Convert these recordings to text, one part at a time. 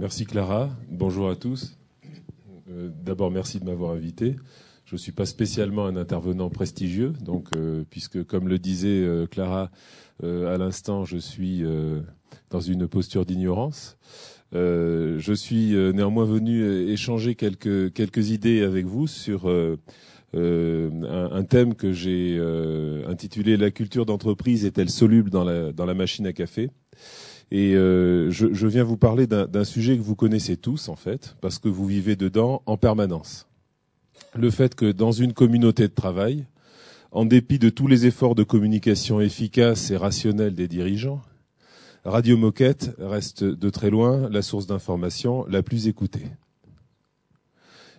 Merci Clara, bonjour à tous. Euh, d'abord, merci de m'avoir invité. Je ne suis pas spécialement un intervenant prestigieux, donc euh, puisque, comme le disait euh, Clara à l'instant, je suis dans une posture d'ignorance. je suis néanmoins venu échanger quelques, quelques idées avec vous sur un, thème que j'ai intitulé La culture d'entreprise est-elle soluble dans la machine à café et euh, je, je, viens vous parler d'un sujet que vous connaissez tous, en fait, parce que vous vivez dedans en permanence. Le fait que dans une communauté de travail, en dépit de tous les efforts de communication efficaces et rationnels des dirigeants, Radio Moquette reste de très loin la source d'information la plus écoutée.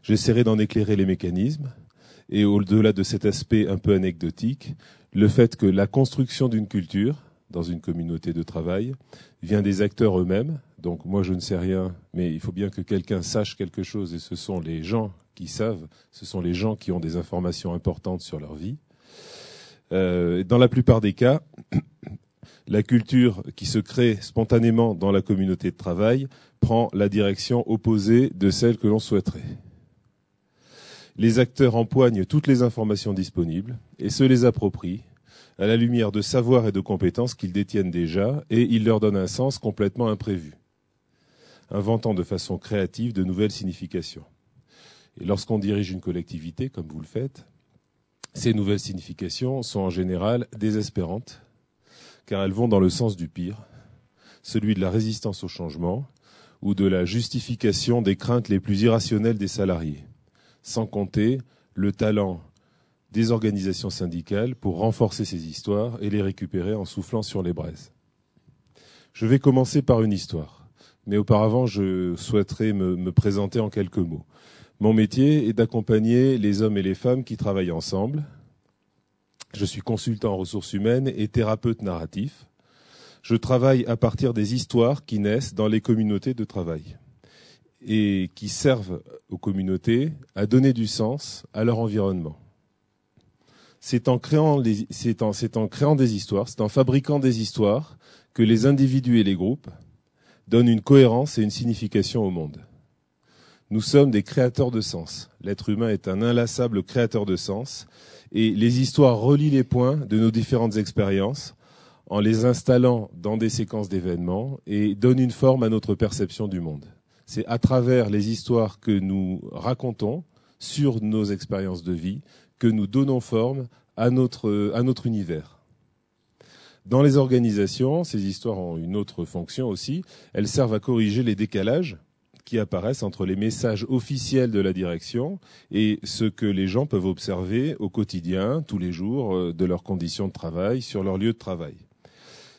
J'essaierai d'en éclairer les mécanismes, et au-delà de cet aspect un peu anecdotique, le fait que la construction d'une culture, dans une communauté de travail, vient des acteurs eux-mêmes. Donc moi, je ne sais rien, mais il faut bien que quelqu'un sache quelque chose, et ce sont les gens qui savent, ce sont les gens qui ont des informations importantes sur leur vie. Euh, dans la plupart des cas, la culture qui se crée spontanément dans la communauté de travail prend la direction opposée de celle que l'on souhaiterait. Les acteurs empoignent toutes les informations disponibles et se les approprient à la lumière de savoirs et de compétences qu'ils détiennent déjà, et ils leur donne un sens complètement imprévu, inventant de façon créative de nouvelles significations. Et lorsqu'on dirige une collectivité, comme vous le faites, ces nouvelles significations sont en général désespérantes, car elles vont dans le sens du pire, celui de la résistance au changement ou de la justification des craintes les plus irrationnelles des salariés, sans compter le talent des organisations syndicales pour renforcer ces histoires et les récupérer en soufflant sur les braises. Je vais commencer par une histoire, mais auparavant je souhaiterais me, me présenter en quelques mots. Mon métier est d'accompagner les hommes et les femmes qui travaillent ensemble. Je suis consultant en ressources humaines et thérapeute narratif. Je travaille à partir des histoires qui naissent dans les communautés de travail et qui servent aux communautés à donner du sens à leur environnement c'est en créant c'est en, créant des histoires, c'est en fabriquant des histoires que les individus et les groupes donnent une cohérence et une signification au monde. Nous sommes des créateurs de sens. L'être humain est un inlassable créateur de sens et les histoires relient les points de nos différentes expériences en les installant dans des séquences d'événements et donnent une forme à notre perception du monde. C'est à travers les histoires que nous racontons sur nos expériences de vie que nous donnons forme à notre, à notre univers. Dans les organisations, ces histoires ont une autre fonction aussi. Elles servent à corriger les décalages qui apparaissent entre les messages officiels de la direction et ce que les gens peuvent observer au quotidien, tous les jours, euh, de leurs conditions de travail, sur leur lieu de travail.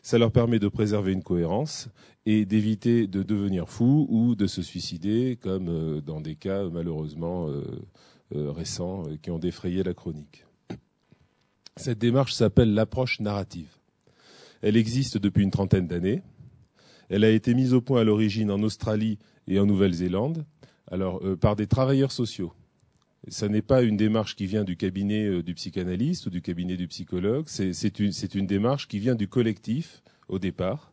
Ça leur permet de préserver une cohérence et d'éviter de devenir fou ou de se suicider, comme euh, dans des cas malheureusement euh, euh, récents euh, qui ont défrayé la chronique. Cette démarche s'appelle l'approche narrative. Elle existe depuis une trentaine d'années. Elle a été mise au point à l'origine en Australie et en Nouvelle-Zélande, alors euh, par des travailleurs sociaux. Ce n'est pas une démarche qui vient du cabinet du psychanalyste ou du cabinet du psychologue, c'est une, démarche qui vient du collectif au départ,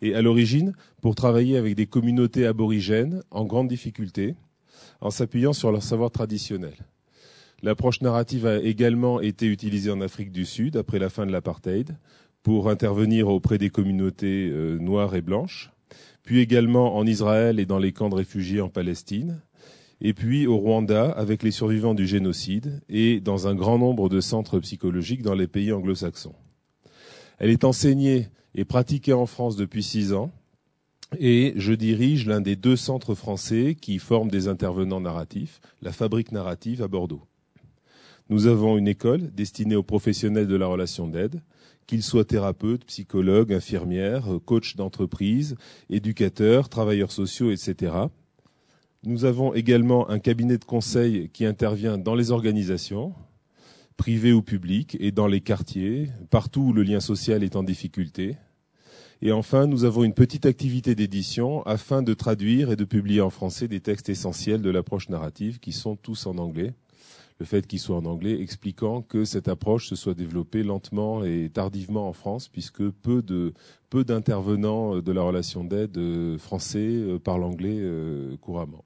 et à l'origine pour travailler avec des communautés aborigènes en grande difficulté, en s'appuyant sur leur savoir traditionnel. L'approche narrative a également été utilisée en Afrique du Sud après la fin de l'apartheid pour intervenir auprès des communautés euh, noires et blanches, puis également en Israël et dans les camps de réfugiés en Palestine, et puis au Rwanda avec les survivants du génocide et dans un grand nombre de centres psychologiques dans les pays anglo-saxons. Elle est enseignée et pratiquée en France depuis six ans et je dirige l'un des deux centres français qui forment des intervenants narratifs, la Fabrique Narrative à Bordeaux. Nous avons une école destinée aux professionnels de la relation d'aide, qu'ils soient thérapeutes, psychologues, infirmières, coachs d'entreprise, éducateurs, travailleurs sociaux, etc. Nous avons également un cabinet de conseil qui intervient dans les organisations, privées ou publiques, et dans les quartiers, partout où le lien social est en difficulté, et enfin, nous avons une petite activité d'édition afin de traduire et de publier en français des textes essentiels de l'approche narrative qui sont tous en anglais. Le fait qu'ils soient en anglais expliquant que cette approche se soit développée lentement et tardivement en France puisque peu d'intervenants euh, de la relation d'aide euh, français euh, parlent anglais couramment.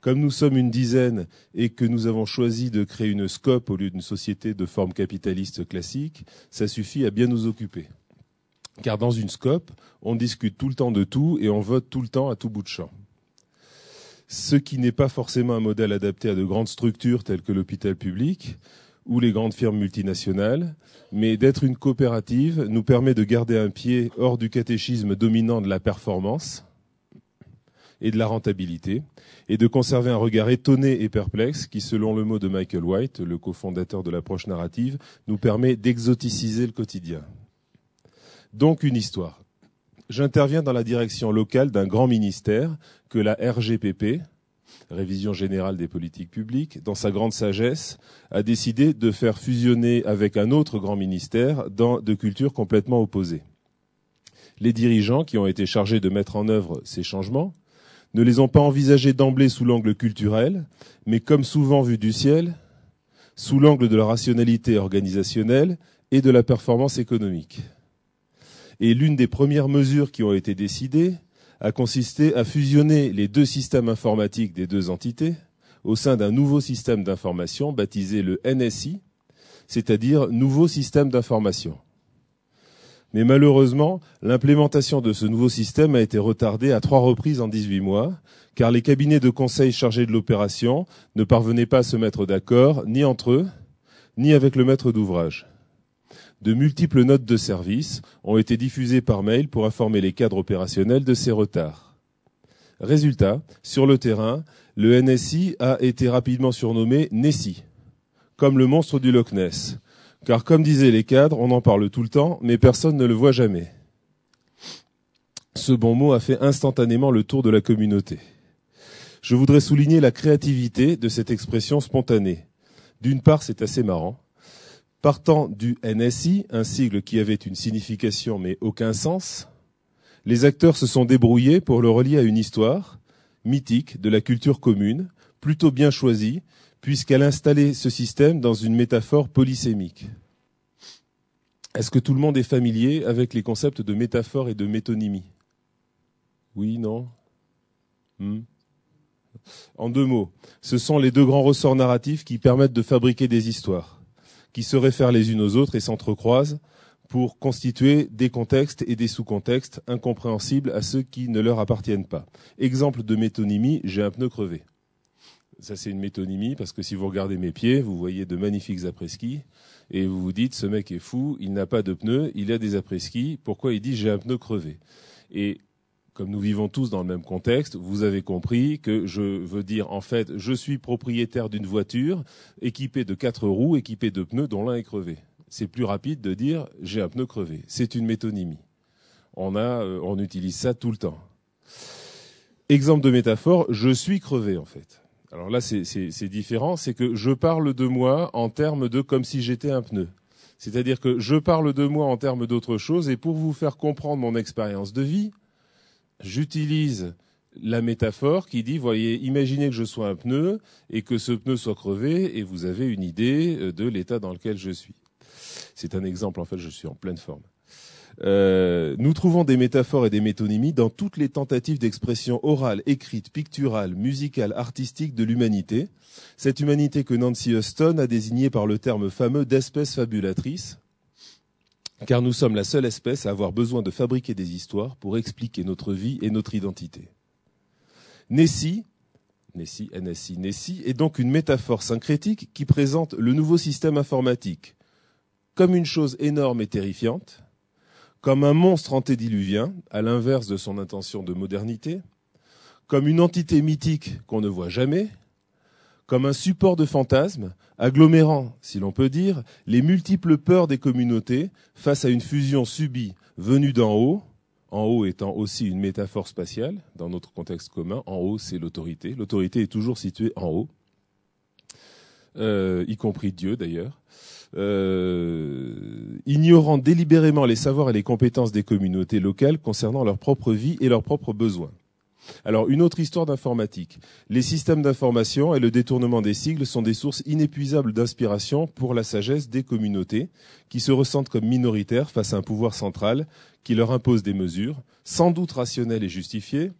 Comme nous sommes une dizaine et que nous avons choisi de créer une scope au lieu d'une société de forme capitaliste classique, ça suffit à bien nous occuper car dans une scope, on discute tout le temps de tout et on vote tout le temps à tout bout de champ. Ce qui n'est pas forcément un modèle adapté à de grandes structures telles que l'hôpital public ou les grandes firmes multinationales, mais d'être une coopérative nous permet de garder un pied hors du catéchisme dominant de la performance et de la rentabilité, et de conserver un regard étonné et perplexe qui, selon le mot de Michael White, le cofondateur de l'approche narrative, nous permet d'exoticiser le quotidien. Donc une histoire. J'interviens dans la direction locale d'un grand ministère que la RGPP, Révision générale des politiques publiques, dans sa grande sagesse, a décidé de faire fusionner avec un autre grand ministère dans de cultures complètement opposées. Les dirigeants qui ont été chargés de mettre en œuvre ces changements ne les ont pas envisagés d'emblée sous l'angle culturel, mais comme souvent vu du ciel, sous l'angle de la rationalité organisationnelle et de la performance économique. Et l'une des premières mesures qui ont été décidées a consisté à fusionner les deux systèmes informatiques des deux entités au sein d'un nouveau système d'information baptisé le NSI, c'est-à-dire Nouveau Système d'information. Mais malheureusement, l'implémentation de ce nouveau système a été retardée à trois reprises en 18 mois, car les cabinets de conseil chargés de l'opération ne parvenaient pas à se mettre d'accord, ni entre eux, ni avec le maître d'ouvrage de multiples notes de service ont été diffusées par mail pour informer les cadres opérationnels de ces retards. Résultat, sur le terrain, le NSI a été rapidement surnommé Nessie, comme le monstre du Loch Ness, car comme disaient les cadres, on en parle tout le temps, mais personne ne le voit jamais. Ce bon mot a fait instantanément le tour de la communauté. Je voudrais souligner la créativité de cette expression spontanée. D'une part, c'est assez marrant, Partant du NSI, un sigle qui avait une signification mais aucun sens, les acteurs se sont débrouillés pour le relier à une histoire mythique de la culture commune, plutôt bien choisie, puisqu'elle installait ce système dans une métaphore polysémique. Est-ce que tout le monde est familier avec les concepts de métaphore et de métonymie Oui, non hmm En deux mots, ce sont les deux grands ressorts narratifs qui permettent de fabriquer des histoires qui se réfèrent les unes aux autres et s'entrecroisent pour constituer des contextes et des sous-contextes incompréhensibles à ceux qui ne leur appartiennent pas. Exemple de métonymie, j'ai un pneu crevé. Ça, c'est une métonymie parce que si vous regardez mes pieds, vous voyez de magnifiques après-ski et vous vous dites, ce mec est fou, il n'a pas de pneu, il a des après-ski, pourquoi il dit j'ai un pneu crevé Et comme nous vivons tous dans le même contexte, vous avez compris que je veux dire en fait, je suis propriétaire d'une voiture équipée de quatre roues, équipée de pneus dont l'un est crevé. C'est plus rapide de dire j'ai un pneu crevé. C'est une métonymie. On a, euh, on utilise ça tout le temps. Exemple de métaphore, je suis crevé en fait. Alors là, c'est différent, c'est que je parle de moi en termes de comme si j'étais un pneu. C'est-à-dire que je parle de moi en termes d'autre chose, et pour vous faire comprendre mon expérience de vie, j'utilise la métaphore qui dit, voyez, imaginez que je sois un pneu et que ce pneu soit crevé et vous avez une idée euh, de l'état dans lequel je suis. C'est un exemple, en fait, je suis en pleine forme. Euh, nous trouvons des métaphores et des métonymies dans toutes les tentatives d'expression orale, écrite, picturale, musicale, artistique de l'humanité. Cette humanité que Nancy Huston a désignée par le terme fameux d'espèce fabulatrice, car nous sommes la seule espèce à avoir besoin de fabriquer des histoires pour expliquer notre vie et notre identité. Nessie, Nessie, NSI, Nessie, est donc une métaphore syncrétique qui présente le nouveau système informatique comme une chose énorme et terrifiante, comme un monstre antédiluvien, à l'inverse de son intention de modernité, comme une entité mythique qu'on ne voit jamais, comme un support de fantasmes, agglomérant, si l'on peut dire, les multiples peurs des communautés face à une fusion subie venue d'en haut, en haut étant aussi une métaphore spatiale, dans notre contexte commun, en haut c'est l'autorité, l'autorité est toujours située en haut, euh, y compris Dieu d'ailleurs, euh, ignorant délibérément les savoirs et les compétences des communautés locales concernant leur propre vie et leurs propres besoins. Alors, une autre histoire d'informatique. Les systèmes d'information et le détournement des sigles sont des sources inépuisables d'inspiration pour la sagesse des communautés, qui se ressentent comme minoritaires face à un pouvoir central qui leur impose des mesures, sans doute rationnelles et justifiées,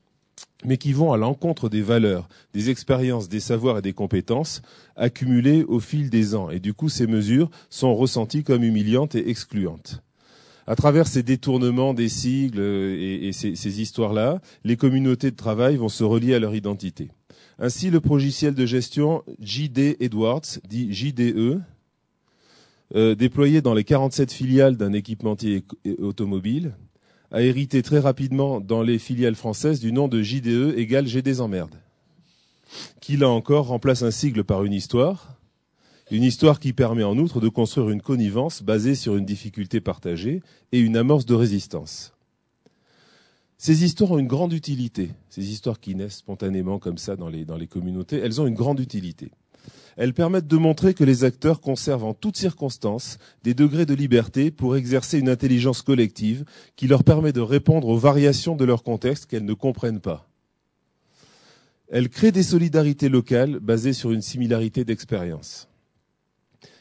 mais qui vont à l'encontre des valeurs, des expériences, des savoirs et des compétences accumulées au fil des ans. Et du coup, ces mesures sont ressenties comme humiliantes et excluantes à travers ces détournements des sigles euh, et, ces, histoires-là, les communautés de travail vont se relier à leur identité. Ainsi, le progiciel de gestion JD Edwards, dit JDE, euh, déployé dans les 47 filiales d'un équipementier automobile, a hérité très rapidement dans les filiales françaises du nom de JDE égale GD emmerdes, qui là encore remplace un sigle par une histoire, une histoire qui permet en outre de construire une connivence basée sur une difficulté partagée et une amorce de résistance. Ces histoires ont une grande utilité. Ces histoires qui naissent spontanément comme ça dans les, dans les communautés, elles ont une grande utilité. Elles permettent de montrer que les acteurs conservent en toutes circonstances des degrés de liberté pour exercer une intelligence collective qui leur permet de répondre aux variations de leur contexte qu'elles ne comprennent pas. Elles créent des solidarités locales basées sur une similarité d'expérience.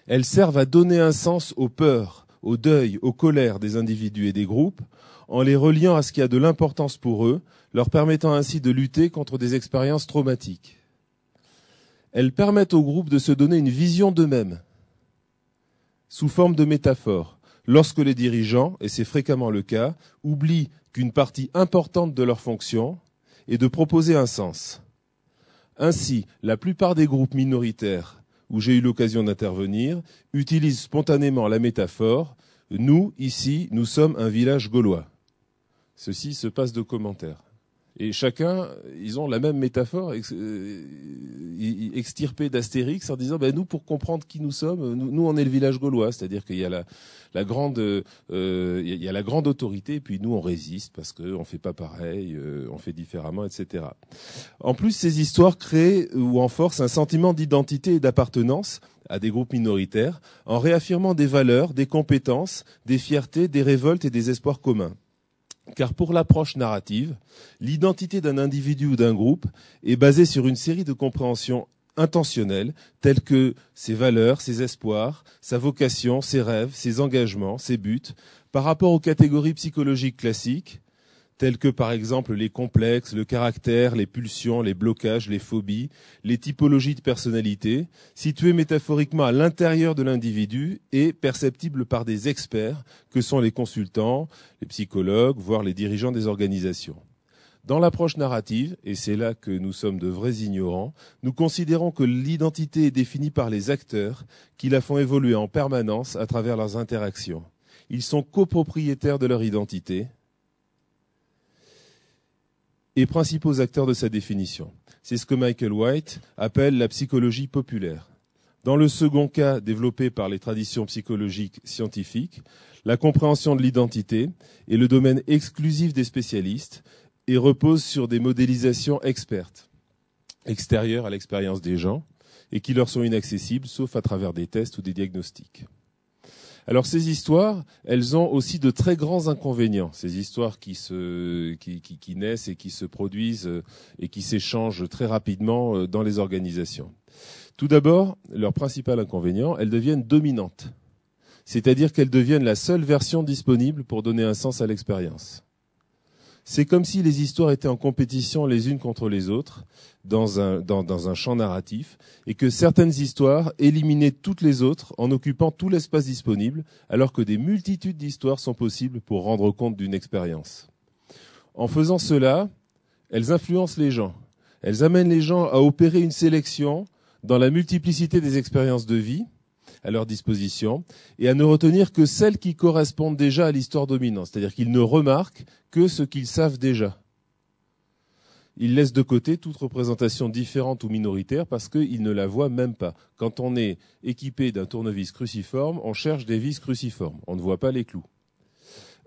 Elles servent à donner un sens aux peurs, aux deuils, aux colères des individus et des groupes, en les reliant à ce qui a de l'importance pour eux, leur permettant ainsi de lutter contre des expériences traumatiques. Elles permettent aux groupes de se donner une vision d'eux-mêmes, sous forme de métaphore, lorsque les dirigeants, et c'est fréquemment le cas, oublient qu'une partie importante de leur fonction est de proposer un sens. Ainsi, la plupart des groupes minoritaires où j'ai eu l'occasion d'intervenir, utilise spontanément la métaphore Nous, ici, nous sommes un village gaulois. Ceci se passe de commentaires. Et chacun, ils ont la même métaphore euh, extirpée d'Astérix en disant, ben, nous, pour comprendre qui nous sommes, nous, on est le village gaulois, c'est-à-dire qu'il y a la, grande, euh, il y a la grande autorité, et puis nous, on résiste parce que on fait pas pareil, euh, on fait différemment, etc. En plus, ces histoires créent ou renforcent un sentiment d'identité et d'appartenance à des groupes minoritaires en réaffirmant des valeurs, des compétences, des fiertés, des révoltes et des espoirs communs. Car pour l'approche narrative, l'identité d'un individu ou d'un groupe est basée sur une série de compréhensions intentionnelles telles que ses valeurs, ses espoirs, sa vocation, ses rêves, ses engagements, ses buts, par rapport aux catégories psychologiques classiques, tels que par exemple les complexes, le caractère, les pulsions, les blocages, les phobies, les typologies de personnalité, situées métaphoriquement à l'intérieur de l'individu et perceptibles par des experts que sont les consultants, les psychologues, voire les dirigeants des organisations. Dans l'approche narrative, et c'est là que nous sommes de vrais ignorants, nous considérons que l'identité est définie par les acteurs qui la font évoluer en permanence à travers leurs interactions. Ils sont copropriétaires de leur identité, et principaux acteurs de sa définition. C'est ce que Michael White appelle la psychologie populaire. Dans le second cas, développé par les traditions psychologiques scientifiques, la compréhension de l'identité est le domaine exclusif des spécialistes et repose sur des modélisations expertes, extérieures à l'expérience des gens, et qui leur sont inaccessibles sauf à travers des tests ou des diagnostics. Alors ces histoires, elles ont aussi de très grands inconvénients. Ces histoires qui qui naissent et qui se produisent euh, et qui s'échangent très rapidement euh, dans les organisations. Tout d'abord, leur principal inconvénient, elles deviennent dominantes. C'est-à-dire qu'elles deviennent la seule version disponible pour donner un sens à l'expérience. C'est comme si les histoires étaient en compétition les unes contre les autres dans un, dans, dans un champ narratif et que certaines histoires éliminaient toutes les autres en occupant tout l'espace disponible alors que des multitudes d'histoires sont possibles pour rendre compte d'une expérience. En faisant cela, elles influencent les gens. Elles amènent les gens à opérer une sélection dans la multiplicité des expériences de vie à leur disposition, et à ne retenir que celles qui correspondent déjà à l'histoire dominante, c'est-à-dire qu'ils ne remarquent que ce qu'ils savent déjà. Ils laissent de côté toute représentation différente ou minoritaire parce qu'ils ne la voient même pas. Quand on est équipé d'un tournevis cruciforme, on cherche des vis cruciformes, on ne voit pas les clous.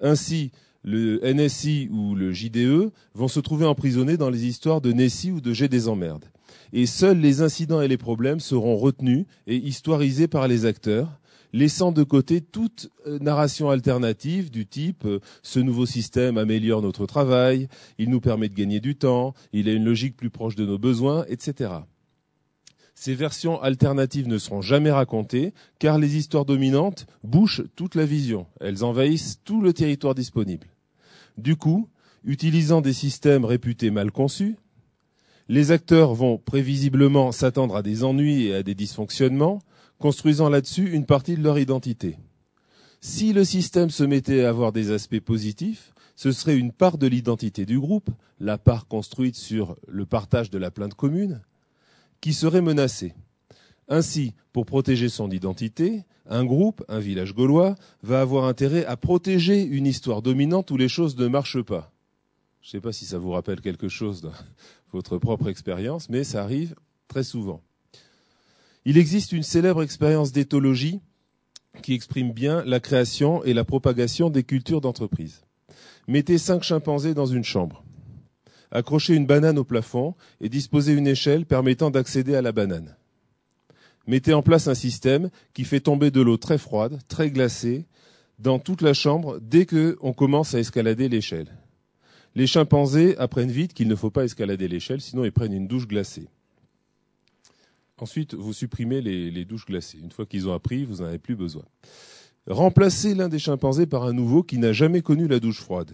Ainsi, le NSI ou le JDE vont se trouver emprisonnés dans les histoires de Nessie ou de G des emmerdes et seuls les incidents et les problèmes seront retenus et historisés par les acteurs laissant de côté toute euh, narration alternative du type euh, ce nouveau système améliore notre travail, il nous permet de gagner du temps, il a une logique plus proche de nos besoins, etc. Ces versions alternatives ne seront jamais racontées car les histoires dominantes bouchent toute la vision, elles envahissent tout le territoire disponible. Du coup, utilisant des systèmes réputés mal conçus, les acteurs vont prévisiblement s'attendre à des ennuis et à des dysfonctionnements, construisant là-dessus une partie de leur identité. Si le système se mettait à avoir des aspects positifs, ce serait une part de l'identité du groupe, la part construite sur le partage de la plainte commune, qui serait menacée. Ainsi, pour protéger son identité, un groupe, un village gaulois, va avoir intérêt à protéger une histoire dominante où les choses ne marchent pas. Je ne sais pas si ça vous rappelle quelque chose de votre propre expérience, mais ça arrive très souvent. Il existe une célèbre expérience d'éthologie qui exprime bien la création et la propagation des cultures d'entreprise. Mettez cinq chimpanzés dans une chambre. Accrochez une banane au plafond et disposez une échelle permettant d'accéder à la banane. Mettez en place un système qui fait tomber de l'eau très froide, très glacée, dans toute la chambre dès qu'on commence à escalader l'échelle. Les chimpanzés apprennent vite qu'il ne faut pas escalader l'échelle, sinon ils prennent une douche glacée. Ensuite, vous supprimez les, douches glacées. Une fois qu'ils ont appris, vous n'en avez plus besoin. Remplacez l'un des chimpanzés par un nouveau qui n'a jamais connu la douche froide.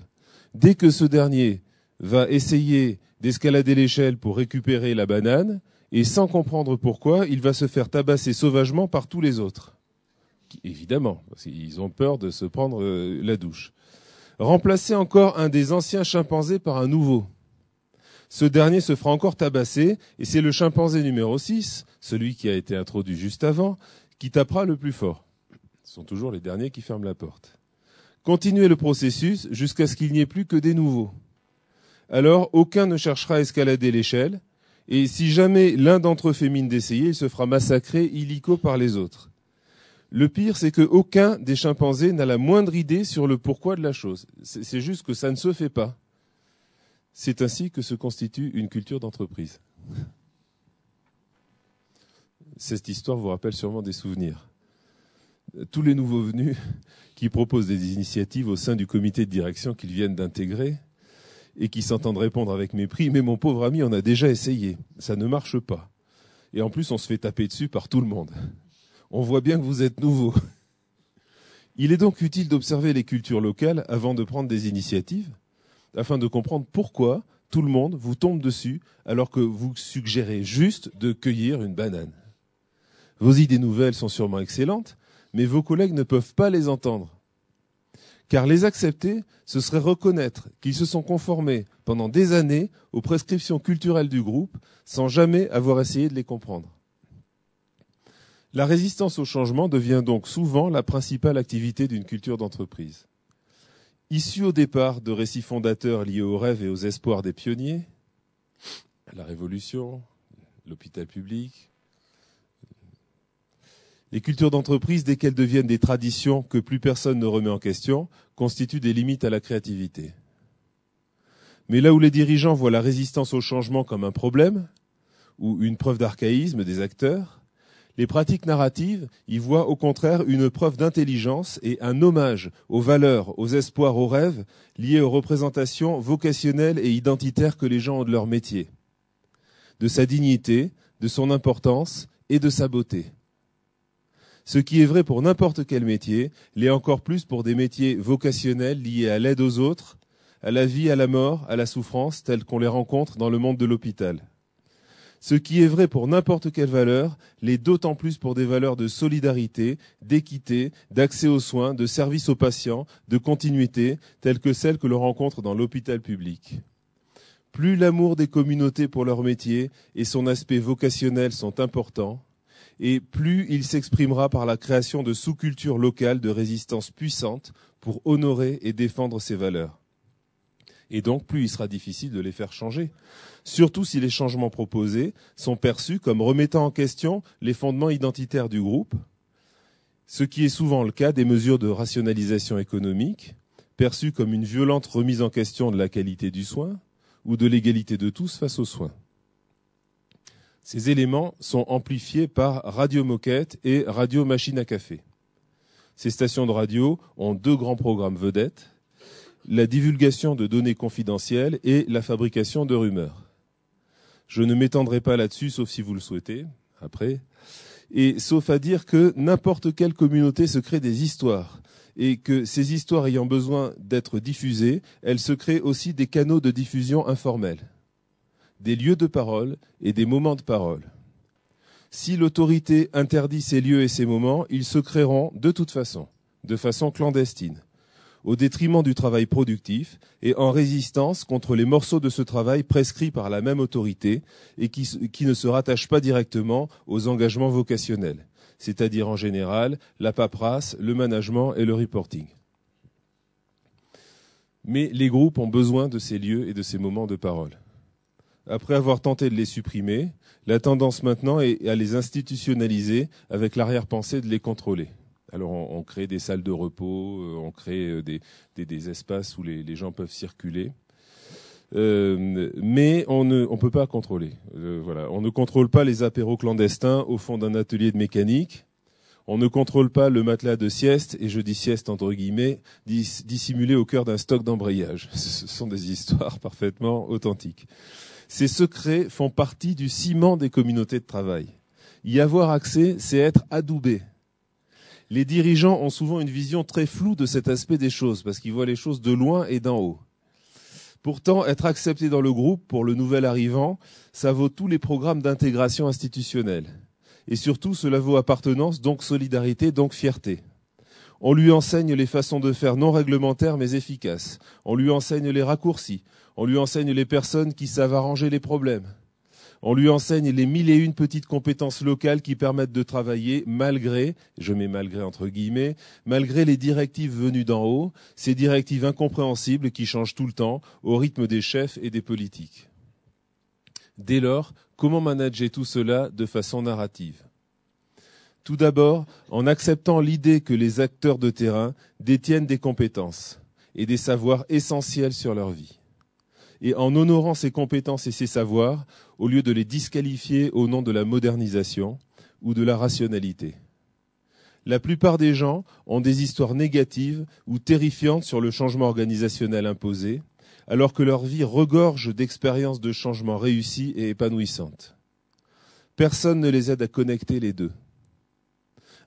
Dès que ce dernier va essayer d'escalader l'échelle pour récupérer la banane, et sans comprendre pourquoi, il va se faire tabasser sauvagement par tous les autres. Évidemment, parce qu'ils ont peur de se prendre euh, la douche. Remplacez encore un des anciens chimpanzés par un nouveau. Ce dernier se fera encore tabasser, et c'est le chimpanzé numéro 6, celui qui a été introduit juste avant, qui tapera le plus fort. Ce sont toujours les derniers qui ferment la porte. Continuez le processus jusqu'à ce qu'il n'y ait plus que des nouveaux. Alors aucun ne cherchera à escalader l'échelle, et si jamais l'un d'entre eux fait mine d'essayer, il se fera massacrer illico par les autres. Le pire, c'est qu'aucun des chimpanzés n'a la moindre idée sur le pourquoi de la chose. C'est juste que ça ne se fait pas. C'est ainsi que se constitue une culture d'entreprise. Cette histoire vous rappelle sûrement des souvenirs. Tous les nouveaux venus qui proposent des initiatives au sein du comité de direction qu'ils viennent d'intégrer et qui s'entendent répondre avec mépris, mais mon pauvre ami, on a déjà essayé, ça ne marche pas. Et en plus, on se fait taper dessus par tout le monde on voit bien que vous êtes nouveau. Il est donc utile d'observer les cultures locales avant de prendre des initiatives, afin de comprendre pourquoi tout le monde vous tombe dessus alors que vous suggérez juste de cueillir une banane. Vos idées nouvelles sont sûrement excellentes, mais vos collègues ne peuvent pas les entendre. Car les accepter, ce serait reconnaître qu'ils se sont conformés pendant des années aux prescriptions culturelles du groupe sans jamais avoir essayé de les comprendre. La résistance au changement devient donc souvent la principale activité d'une culture d'entreprise. Issue au départ de récits fondateurs liés aux rêves et aux espoirs des pionniers, la Révolution, l'hôpital public, les cultures d'entreprise, dès qu'elles deviennent des traditions que plus personne ne remet en question, constituent des limites à la créativité. Mais là où les dirigeants voient la résistance au changement comme un problème, ou une preuve d'archaïsme des acteurs, les pratiques narratives y voient au contraire une preuve d'intelligence et un hommage aux valeurs, aux espoirs, aux rêves liés aux représentations vocationnelles et identitaires que les gens ont de leur métier, de sa dignité, de son importance et de sa beauté. Ce qui est vrai pour n'importe quel métier, l'est encore plus pour des métiers vocationnels liés à l'aide aux autres, à la vie, à la mort, à la souffrance, telles qu'on les rencontre dans le monde de l'hôpital. Ce qui est vrai pour n'importe quelle valeur, l'est d'autant plus pour des valeurs de solidarité, d'équité, d'accès aux soins, de service aux patients, de continuité, telles que celles que l'on rencontre dans l'hôpital public. Plus l'amour des communautés pour leur métier et son aspect vocationnel sont importants, et plus il s'exprimera par la création de sous-cultures locales de résistance puissante pour honorer et défendre ces valeurs et donc plus il sera difficile de les faire changer. Surtout si les changements proposés sont perçus comme remettant en question les fondements identitaires du groupe, ce qui est souvent le cas des mesures de rationalisation économique, perçues comme une violente remise en question de la qualité du soin ou de l'égalité de tous face aux soins. Ces éléments sont amplifiés par Radio Moquette et Radio Machine à Café. Ces stations de radio ont deux grands programmes vedettes, la divulgation de données confidentielles et la fabrication de rumeurs. Je ne m'étendrai pas là-dessus, sauf si vous le souhaitez, après. Et sauf à dire que n'importe quelle communauté se crée des histoires et que ces histoires ayant besoin d'être diffusées, elles se créent aussi des canaux de diffusion informels, des lieux de parole et des moments de parole. Si l'autorité interdit ces lieux et ces moments, ils se créeront de toute façon, de façon clandestine au détriment du travail productif et en résistance contre les morceaux de ce travail prescrits par la même autorité et qui, ne se rattachent pas directement aux engagements vocationnels, c'est-à-dire en général la paperasse, le management et le reporting. Mais les groupes ont besoin de ces lieux et de ces moments de parole. Après avoir tenté de les supprimer, la tendance maintenant est à les institutionnaliser avec l'arrière-pensée de les contrôler. Alors on, crée des salles de repos, euh, on crée euh, des, espaces où les, gens peuvent circuler. Euh, mais on ne peut pas contrôler. On ne contrôle pas les apéros clandestins au fond d'un atelier de mécanique. On ne contrôle pas le matelas de sieste, et je dis sieste entre guillemets, dissimulé au cœur d'un stock d'embrayage. Ce sont des histoires parfaitement authentiques. Ces secrets font partie du ciment des communautés de travail. Y avoir accès, c'est être adoubé, les dirigeants ont souvent une vision très floue de cet aspect des choses, parce qu'ils voient les choses de loin et d'en haut. Pourtant, être accepté dans le groupe pour le nouvel arrivant, ça vaut tous les programmes d'intégration institutionnelle. Et surtout, cela vaut appartenance, donc solidarité, donc fierté. On lui enseigne les façons de faire non réglementaires mais efficaces. On lui enseigne les raccourcis. On lui enseigne les personnes qui savent arranger les problèmes. On lui enseigne les mille et une petites compétences locales qui permettent de travailler malgré, je mets malgré entre guillemets, malgré les directives venues d'en haut, ces directives incompréhensibles qui changent tout le temps au rythme des chefs et des politiques. Dès lors, comment manager tout cela de façon narrative Tout d'abord, en acceptant l'idée que les acteurs de terrain détiennent des compétences et des savoirs essentiels sur leur vie et en honorant ses compétences et ses savoirs, au lieu de les disqualifier au nom de la modernisation ou de la rationalité. La plupart des gens ont des histoires négatives ou terrifiantes sur le changement organisationnel imposé, alors que leur vie regorge d'expériences de changement réussies et épanouissantes. Personne ne les aide à connecter les deux.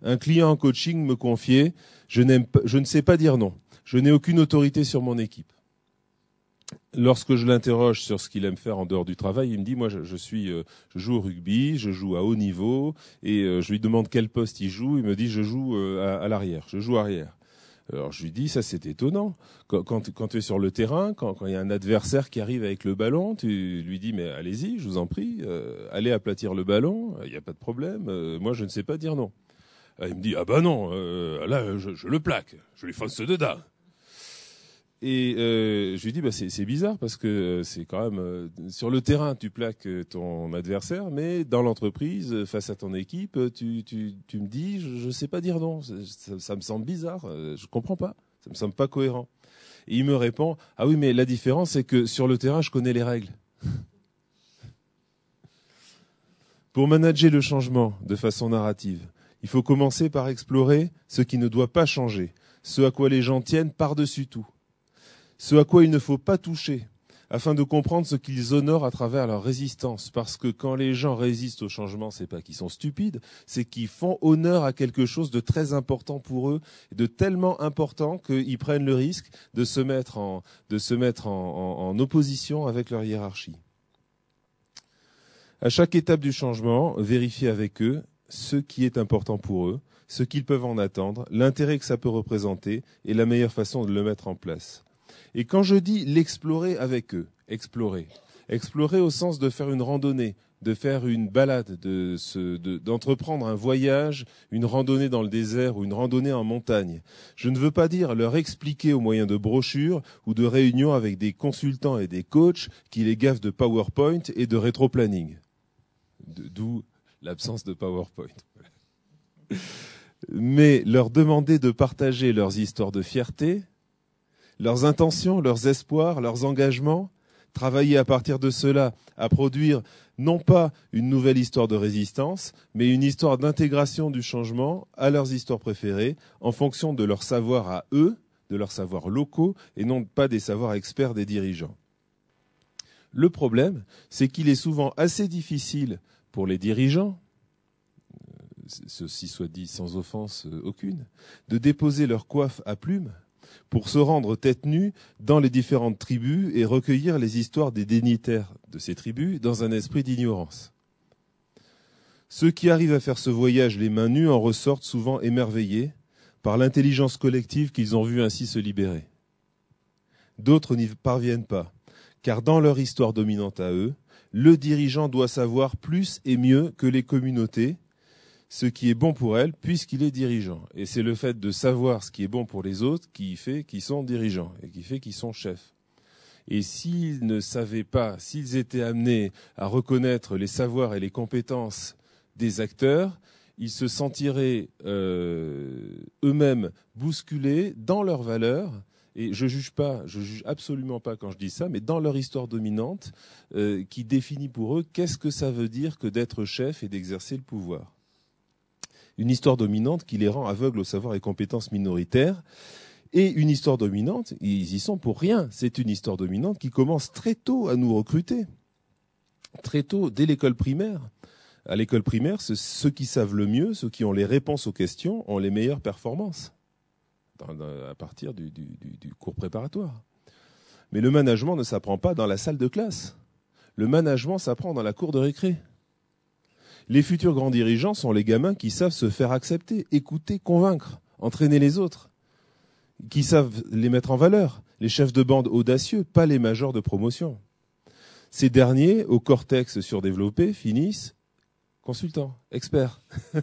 Un client en coaching me confiait je, je ne sais pas dire non. Je n'ai aucune autorité sur mon équipe lorsque je l'interroge sur ce qu'il aime faire en dehors du travail, il me dit moi je, suis euh, je joue au rugby, je joue à haut niveau et euh, je lui demande quel poste il joue, il me dit je joue euh, à, l'arrière, je joue arrière. Alors je lui dis ça c'est étonnant. Quand, quand, tu es sur le terrain, quand, il y a un adversaire qui arrive avec le ballon, tu lui dis mais allez-y, je vous en prie, allez aplatir le ballon, il n'y a pas de problème. moi je ne sais pas dire non. il me dit ah ben non, là je, je, le plaque, je lui fonce dedans. Et euh, je lui dis, bah, c'est bizarre parce que euh, c'est quand même euh, sur le terrain, tu plaques ton adversaire, mais dans l'entreprise, face à ton équipe, tu, me dis, je ne sais pas dire non. Ça, me semble bizarre, je ne comprends pas. Ça me semble pas cohérent. Et il me répond, ah oui, mais la différence, c'est que sur le terrain, je connais les règles. Pour manager le changement de façon narrative, il faut commencer par explorer ce qui ne doit pas changer, ce à quoi les gens tiennent par-dessus tout ce à quoi il ne faut pas toucher, afin de comprendre ce qu'ils honorent à travers leur résistance. Parce que quand les gens résistent au changement, c'est pas qu'ils sont stupides, c'est qu'ils font honneur à quelque chose de très important pour eux, de tellement important qu'ils prennent le risque de se mettre en, de se mettre en opposition avec leur hiérarchie. À chaque étape du changement, vérifiez avec eux ce qui est important pour eux, ce qu'ils peuvent en attendre, l'intérêt que ça peut représenter et la meilleure façon de le mettre en place. Et quand je dis l'explorer avec eux, explorer, explorer au sens de faire une randonnée, de faire une balade, de d'entreprendre un voyage, une randonnée dans le désert ou une randonnée en montagne. Je ne veux pas dire leur expliquer au moyen de brochures ou de réunions avec des consultants et des coachs qui les gaffent de PowerPoint et de rétro-planning. D'où l'absence de PowerPoint. Mais leur demander de partager leurs histoires de fierté, leurs intentions, leurs espoirs, leurs engagements, travailler à partir de cela à produire non pas une nouvelle histoire de résistance, mais une histoire d'intégration du changement à leurs histoires préférées, en fonction de leurs savoirs à eux, de leurs savoirs locaux, et non pas des savoirs experts des dirigeants. Le problème, c'est qu'il est souvent assez difficile pour les dirigeants, euh, ceci soit dit sans offense euh, aucune, de déposer leur coiffe à plumes pour se rendre tête nue dans les différentes tribus et recueillir les histoires des dénitaires de ces tribus dans un esprit d'ignorance. Ceux qui arrivent à faire ce voyage les mains nues en ressortent souvent émerveillés par l'intelligence collective qu'ils ont vu ainsi se libérer. D'autres n'y parviennent pas, car dans leur histoire dominante à eux, le dirigeant doit savoir plus et mieux que les communautés, ce qui est bon pour elle puisqu'il est dirigeant. Et c'est le fait de savoir ce qui est bon pour les autres qui fait qu'ils sont dirigeants et qui fait qu'ils sont chefs. Et s'ils ne savaient pas, s'ils étaient amenés à reconnaître les savoirs et les compétences des acteurs, ils se sentiraient euh, eux-mêmes bousculés dans leurs valeurs. Et je juge pas, je juge absolument pas quand je dis ça, mais dans leur histoire dominante, euh, qui définit pour eux qu'est-ce que ça veut dire que d'être chef et d'exercer le pouvoir une histoire dominante qui les rend aveugles au savoir et compétences minoritaires. Et une histoire dominante, ils y sont pour rien. C'est une histoire dominante qui commence très tôt à nous recruter. Très tôt, dès l'école primaire. À l'école primaire, ceux qui savent le mieux, ceux qui ont les réponses aux questions, ont les meilleures performances à partir du, du cours préparatoire. Mais le management ne s'apprend pas dans la salle de classe. Le management s'apprend dans la cour de récré. Les futurs grands dirigeants sont les gamins qui savent se faire accepter, écouter, convaincre, entraîner les autres, qui savent les mettre en valeur, les chefs de bande audacieux, pas les majors de promotion. Ces derniers, au cortex surdéveloppé, finissent consultants, experts,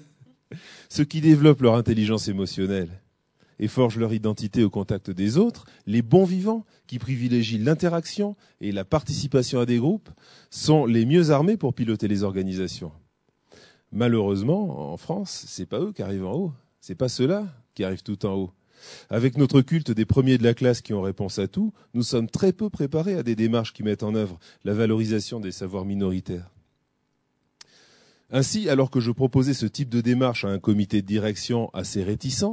ceux qui développent leur intelligence émotionnelle et forgent leur identité au contact des autres, les bons vivants, qui privilégient l'interaction et la participation à des groupes, sont les mieux armés pour piloter les organisations. Malheureusement, en France, c'est pas eux qui arrivent en haut. C'est pas ceux-là qui arrivent tout en haut. Avec notre culte des premiers de la classe qui ont réponse à tout, nous sommes très peu préparés à des démarches qui mettent en œuvre la valorisation des savoirs minoritaires. Ainsi, alors que je proposais ce type de démarche à un comité de direction assez réticent,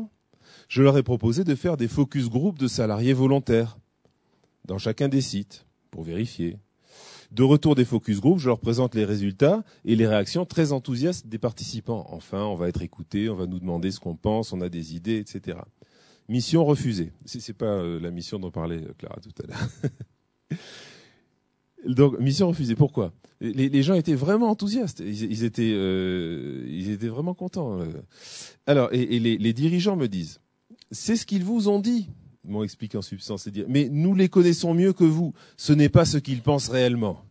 je leur ai proposé de faire des focus groupes de salariés volontaires dans chacun des sites pour vérifier, de retour des focus groupes, je leur présente les résultats et les réactions très enthousiastes des participants. Enfin, on va être écouté, on va nous demander ce qu'on pense, on a des idées, etc. Mission refusée. C'est pas euh, la mission dont parlait euh, Clara tout à l'heure. Donc, mission refusée. Pourquoi les, gens étaient vraiment enthousiastes. Ils, étaient, euh, ils étaient vraiment contents. Alors, et, les dirigeants me disent, c'est ce qu'ils vous ont dit m'ont expliqué en substance et dire, mais nous les connaissons mieux que vous. Ce n'est pas ce qu'ils pensent réellement.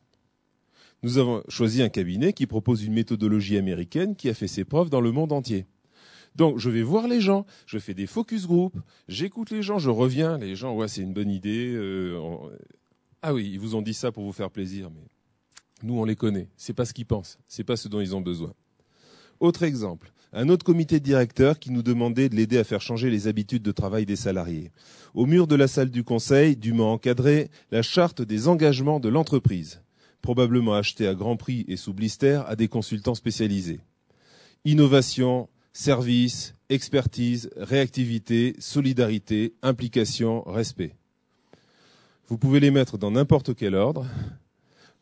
Nous avons choisi un cabinet qui propose une méthodologie américaine qui a fait ses preuves dans le monde entier. Donc je vais voir les gens, je fais des focus group, j'écoute les gens, je reviens, les gens, ouais c'est une bonne idée. Euh, ah oui, ils vous ont dit ça pour vous faire plaisir, mais nous on les connaît, c'est pas ce qu'ils pensent, c'est pas ce dont ils ont besoin. Autre exemple, un autre comité directeur qui nous demandait de l'aider à faire changer les habitudes de travail des salariés. Au mur de la salle du conseil, dûment encadré, la charte des engagements de l'entreprise, probablement achetée à grand prix et sous blister à des consultants spécialisés. Innovation, service, expertise, réactivité, solidarité, implication, respect. Vous pouvez les mettre dans n'importe quel ordre.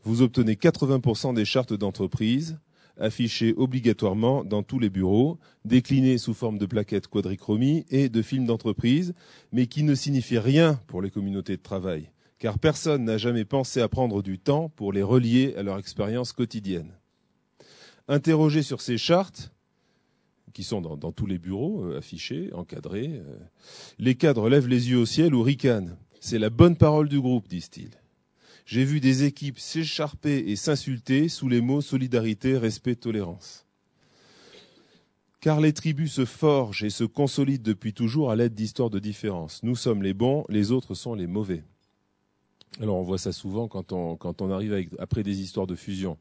Vous obtenez 80% des chartes d'entreprise, affichés obligatoirement dans tous les bureaux, déclinés sous forme de plaquettes quadrichromies et de films d'entreprise, mais qui ne signifient rien pour les communautés de travail, car personne n'a jamais pensé à prendre du temps pour les relier à leur expérience quotidienne. Interrogés sur ces chartes, qui sont dans, tous les bureaux, affichées, euh, affichés, encadrés, euh, les cadres lèvent les yeux au ciel ou ricanent. C'est la bonne parole du groupe, disent-ils. J'ai vu des équipes s'écharper et s'insulter sous les mots solidarité, respect, tolérance. Car les tribus se forgent et se consolident depuis toujours à l'aide d'histoires de différence. Nous sommes les bons, les autres sont les mauvais. Alors on voit ça souvent quand on, arrive après des histoires de fusion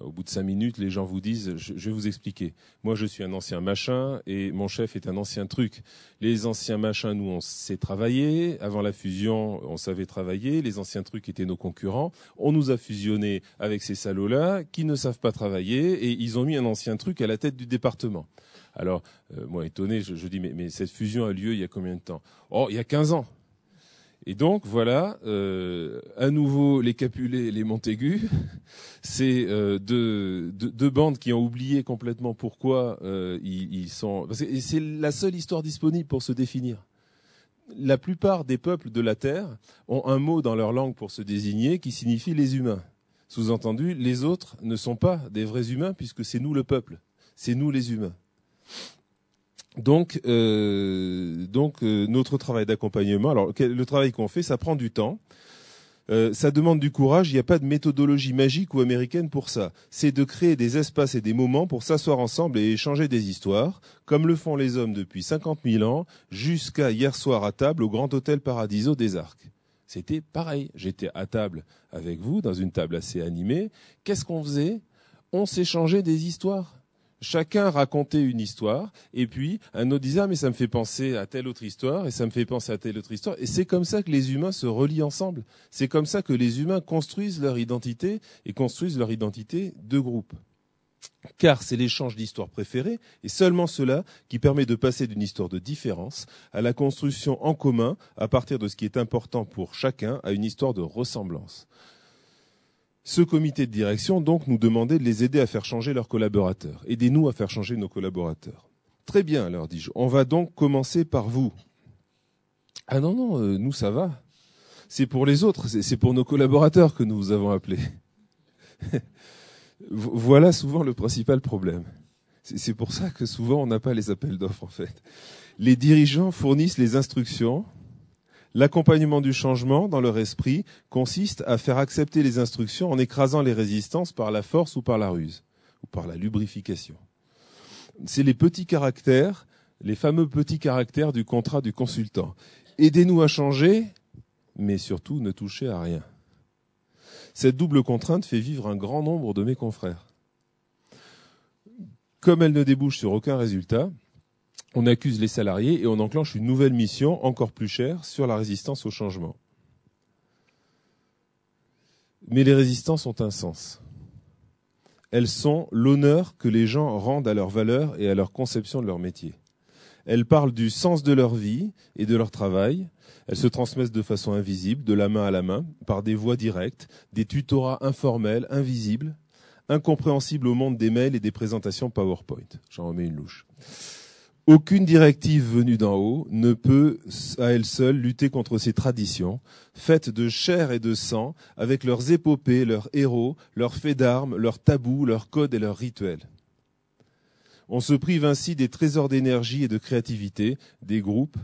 au bout de cinq minutes, les gens vous disent je, vais vous expliquer. Moi, je suis un ancien machin et mon chef est un ancien truc. Les anciens machins, nous, on sait travailler. Avant la fusion, on savait travailler. Les anciens trucs étaient nos concurrents. On nous a fusionnés avec ces salauds-là qui ne savent pas travailler et ils ont mis un ancien truc à la tête du département. Alors, euh, moi, étonné, je, dis mais, mais, cette fusion a lieu il y a combien de temps Oh, il y a 15 ans. Et donc voilà, euh, à nouveau les Capulet et les Montaigu, c'est euh, deux, bandes qui ont oublié complètement pourquoi euh, ils, ils, sont. C'est la seule histoire disponible pour se définir. La plupart des peuples de la Terre ont un mot dans leur langue pour se désigner qui signifie les humains. Sous-entendu, les autres ne sont pas des vrais humains puisque c'est nous le peuple, c'est nous les humains donc, euh, donc euh, notre travail d'accompagnement, alors le travail qu'on fait, ça prend du temps. Euh, ça demande du courage, il n'y a pas de méthodologie magique ou américaine pour ça. C'est de créer des espaces et des moments pour s'asseoir ensemble et échanger des histoires, comme le font les hommes depuis 50 000 ans, jusqu'à hier soir à table au Grand Hôtel Paradiso des Arcs. C'était pareil, j'étais à table avec vous, dans une table assez animée. Qu'est-ce qu'on faisait On s'échangeait des histoires chacun racontait une histoire, et puis un autre disait ah, mais ça me fait penser à telle autre histoire, et ça me fait penser à telle autre histoire. Et c'est comme ça que les humains se relient ensemble. C'est comme ça que les humains construisent leur identité et construisent leur identité de groupe. Car c'est l'échange d'histoires préférées, et seulement cela, qui permet de passer d'une histoire de différence à la construction en commun, à partir de ce qui est important pour chacun, à une histoire de ressemblance. Ce comité de direction, donc, nous demandait de les aider à faire changer leurs collaborateurs. Aidez-nous à faire changer nos collaborateurs. Très bien, leur dis-je. On va donc commencer par vous. Ah non, non, euh, nous, ça va. C'est pour les autres, c'est pour nos collaborateurs que nous vous avons appelés. voilà souvent le principal problème. C'est pour ça que souvent on n'a pas les appels d'offres, en fait. Les dirigeants fournissent les instructions, L'accompagnement du changement dans leur esprit consiste à faire accepter les instructions en écrasant les résistances par la force ou par la ruse, ou par la lubrification. C'est les petits caractères, les fameux petits caractères du contrat du consultant. Aidez-nous à changer, mais surtout ne touchez à rien. Cette double contrainte fait vivre un grand nombre de mes confrères. Comme elle ne débouche sur aucun résultat, on accuse les salariés et on enclenche une nouvelle mission encore plus chère sur la résistance au changement. Mais les résistances ont un sens. Elles sont l'honneur que les gens rendent à leurs valeur et à leur conception de leur métier. Elles parlent du sens de leur vie et de leur travail. Elles se transmettent de façon invisible, de la main à la main, par des voies directes, des tutorats informels, invisibles, incompréhensibles au monde des mails et des présentations PowerPoint. J'en remets une louche. Aucune directive venue d'en haut ne peut à elle seule lutter contre ces traditions, faites de chair et de sang, avec leurs épopées, leurs héros, leurs faits d'armes, leurs tabous, leurs codes et leurs rituels. On se prive ainsi des trésors d'énergie et de créativité des groupes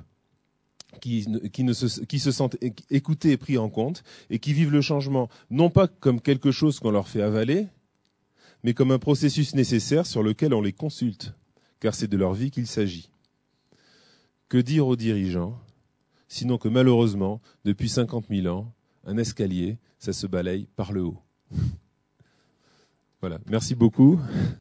qui, se sentent écoutés et pris en compte et qui vivent le changement non pas comme quelque chose qu'on leur fait avaler, mais comme un processus nécessaire sur lequel on les consulte car c'est de leur vie qu'il s'agit. Que dire aux dirigeants, sinon que malheureusement, depuis cinquante mille ans, un escalier, ça se balaye par le haut. voilà, merci beaucoup.